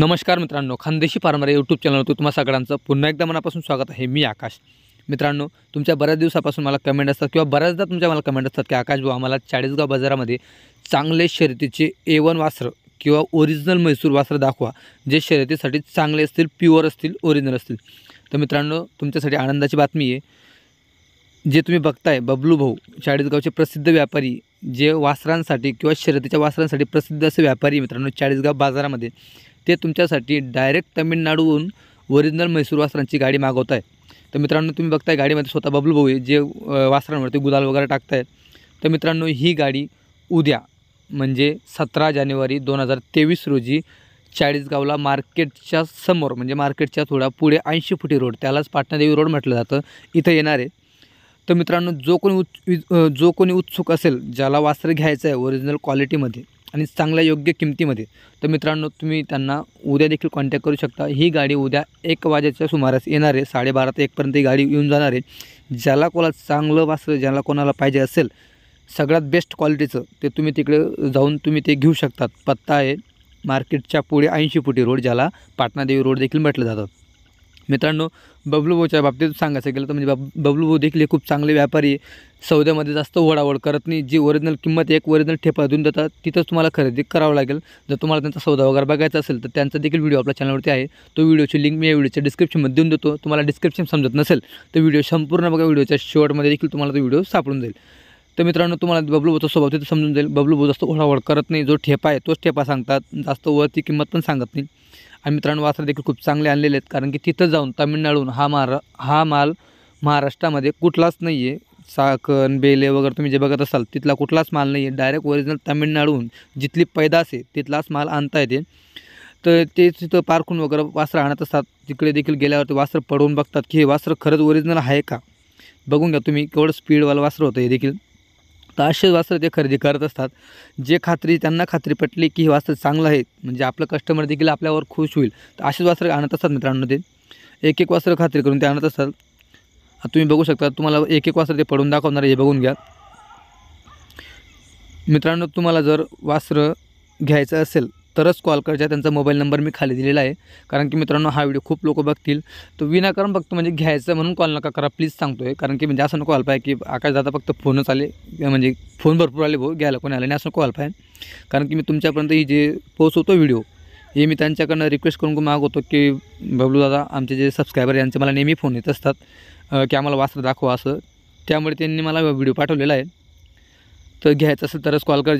नमस्कार मित्रांनो Khandeshi farmer YouTube चॅनलवर तुम्हाला सगळ्यांचं पुन्हा एकदा मनापासून स्वागत आहे मी आकाश मित्रांनो तुमच्या बऱ्याच दिवसापासून मला कमेंट असतात किंवा बऱ्याचदा तुमच्या मला कमेंट असतात की आकाश भाऊ आम्हाला चाळीसगाव बाजारामध्ये चांगले शर्यतीचे ए वन वासरं किंवा ओरिजिनल मैसूर वासरं दाखवा जे शर्यतीसाठी चांगले असतील प्युअर असतील ओरिजिनल असतील तर मित्रांनो तुमच्यासाठी आनंदाची बातमी आहे जे तुम्ही बघताय बबलू भाऊ चाळीसगावचे प्रसिद्ध व्यापारी जे वासरांसाठी किंवा शर्यतीच्या वासरांसाठी प्रसिद्ध असे व्यापारी मित्रांनो चाळीसगाव बाजारामध्ये ते तुमच्यासाठी डायरेक्ट तामिळनाडूहून ओरिजिनल मैसूर वासरांची गाडी मागवत आहे तर मित्रांनो तुम्ही बघताय गाडीमध्ये स्वतः बबलू भाऊ जे वासरांवरती गुलाल वगैरे टाकतायत तर मित्रांनो ही गाडी उद्या म्हणजे सतरा जानेवारी दोन हजार तेवीस रोजी चाळीसगावला मार्केटच्या समोर म्हणजे मार्केटच्या थोडा पुढे ऐंशी फुटी रोड त्यालाच पाटणादेवी रोड म्हटलं जातं इथं येणार आहे तर मित्रांनो जो कोणी उत् जो कोणी उत्सुक असेल ज्याला वास्त्र घ्यायचं आहे ओरिजिनल क्वालिटीमध्ये आणि चांगल्या योग्य किमतीमध्ये तर मित्रांनो तुम्ही त्यांना उद्या देखील कॉन्टॅक्ट करू शकता ही गाडी उद्या एक वाजेच्या सुमारास येणार आहे साडेबारा ते एकपर्यंत ही गाडी येऊन जाणार आहे ज्याला कोणा चांगलं वासर ज्याला कोणाला पाहिजे असेल सगळ्यात बेस्ट क्वालिटीचं ते तुम्ही तिकडे जाऊन तुम्ही ते घेऊ शकतात पत्ता आहे मार्केटच्या पुढे ऐंशी फुटी रोड ज्याला पाटणादेवी रोड देखील म्हटलं जातं मित्रांनो बबलू भाऊच्या बाबतीत सांगायचं गेलं तर म्हणजे बाब बबलू भाऊ देखील खूप चांगले व्यापारी सौद्यामध्ये जास्त वडावड करत नाही जी ओरिजिनल किंमत एक ओरिजिनल ठेपा देऊन देतात तिथंच तुम्हाला खरेदी करावं लागेल जर तुम्हाला त्यांचा सौदा वगैरे बघायचा असेल तर त्यांचा देखील व्हिडिओ आपल्या चॅनलवरती आहे तो व्हिडिओची लिंक मी या व्हिडिओच्या डिस्क्रिप्शनमध्ये देऊन देतो तुम्हाला डिस्क्रिप्शन समजत नसेल तर व्हिडिओ संपूर्ण बघा व्हिडिओच्या शॉर्टमध्ये देखील तुम्हाला तो व्हिडिओ सापडून जाईल तर मित्रांनो तुम्हाला बबलू भाऊचा स्वभाव तिथं समजून जाईल बबलू भाऊ जास्त ओढावड करत नाही जो ठेपा आहे तोच ठेपा सांगतात जास्त वरती किंमत पण सांगत नाही आणि मित्रांनो वासरं देखील खूप चांगले आणलेले आहेत कारण की तिथं जाऊन तामिळनाडून हा मार हा माल महाराष्ट्रामध्ये कुठलाच नाही आहे साखर बेले वगैरे तुम्ही जे बघत असाल तिथला कुठलाच माल नाही आहे डायरेक्ट ओरिजिनल तामिळनाडूहून जिथली पैदास आहे तिथलाच माल आणता येते तर ते तिथं पारखून वगैरे वासरं आणत असतात तिकडे देखील गेल्यावर ते वासरं पडवून बघतात की हे वासरं खरंच ओरिजिनल आहे का बघून घ्या तुम्ही केवढं स्पीडवालं वासरं होतं हे देखील तर असेच वस्त्र ते खरेदी करत असतात जे खात्री त्यांना खात्री पटली की हे वस्त्र चांगलं आहे म्हणजे आपलं कस्टमर देखील आपल्यावर खुश होईल तर असेच वस्त्र आणत असतात मित्रांनो ते एक एक वस्त्र खात्री करून ते आणत असतात तुम्ही बघू शकता तुम्हाला एक एक वस्त्र ते पडून दाखवणार हे बघून घ्या मित्रांनो तुम्हाला जर वस्त्र घ्यायचं असेल तरच कॉल करायचा त्यांचा मोबाईल नंबर मी खाली दिलेला आहे कारण की मित्रांनो हा व्हिडिओ खूप लोक बघतील तो विनाकारण बघतो म्हणजे घ्यायचं म्हणून कॉल नका करा प्लीज सांगतो आहे कारण की म्हणजे असं कॉल पाहिजे की आकाश दादा फक्त फोनच आले म्हणजे फोन भरपूर आले भाऊ घ्यायला कोणी आले नाही असं कॉल पाहिजे कारण की मी तुमच्यापर्यंत ही जे पोहोचवतो व्हिडिओ हे मी त्यांच्याकडनं रिक्वेस्ट करून मागवतो की बबलू दादा आमचे जे सबस्क्रायबर यांचे मला नेहमी फोन येत असतात की आम्हाला वासर दाखवा असं त्यामुळे त्यांनी मला व्हिडिओ पाठवलेला आहे तर घ्यायचं असेल तरच कॉल कर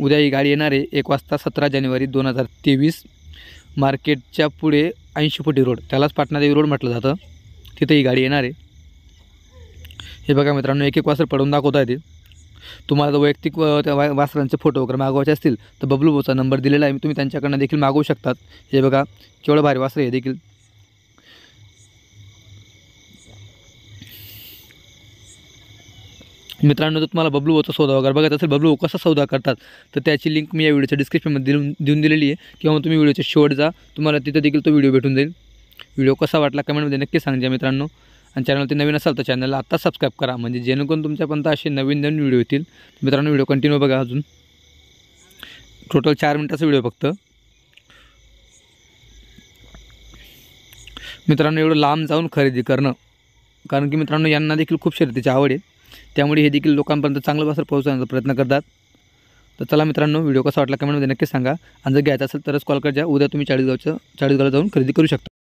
उद्या ही गाडी येणार आहे एक वाजता सतरा जानेवारी दोन हजार तेवीस मार्केटच्या पुढे ऐंशी फुटी रोड त्यालाच पाटणादेवी रोड म्हटलं जातं तिथे ही गाडी येणार आहे हे बघा मित्रांनो एक एक वासर पडून दाखवता येते तुम्हाला जर वैयक्तिक त्या वासरांचे फोटो वगैरे मागवायचे असतील तर बबलू बोचा नंबर दिलेला आहे तुम्ही त्यांच्याकडनं देखील मागवू शकतात हे बघा केवढं भारी वासर हे देखील मित्रांनो जर तुम्हाला बबलू सौदा वगैरे बघत असेल बबलू कसा सौदा करतात तर त्याची लिंक मी या व्हिडिओच्या डिस्क्रिप्शनमध्ये देऊन देऊन दिलेली आहे किंवा तुम्ही व्हिडिओच्या शेवट जा तुम्हाला तिथं देखील तो व्हिडिओ भेटून जाईल व्हिडिओ कसा वाटला कमेंटमध्ये नक्की सांगा मित्रांनो आणि ते नवीन असाल तर चॅनलला आत्ता सबस्क्राईब करा म्हणजे जेणेकरून तुमच्यापर्यंत असे नवीन नवीन व्हिडिओ येतील मित्रांनो व्हिडिओ कंटिन्यू बघा अजून टोटल चार मिनटाचा व्हिडिओ फक्त मित्रांनो एवढं लांब जाऊन खरेदी करणं कारण की मित्रांनो यांना देखील खूप शर्तीची आवड आहे त्यामुळे हे देखील लोकांपर्यंत चांगलं वासर पोहोचवण्याचा प्रयत्न करतात तर चला मित्रांनो व्हिडिओ कसा वाटला कमेंटमध्ये नक्कीच सांगा आणि जर घ्यायचा असेल तरच कॉल करा उद्या तुम्ही चाळीस चाळीसगावला जाऊन खरेदी करू शकता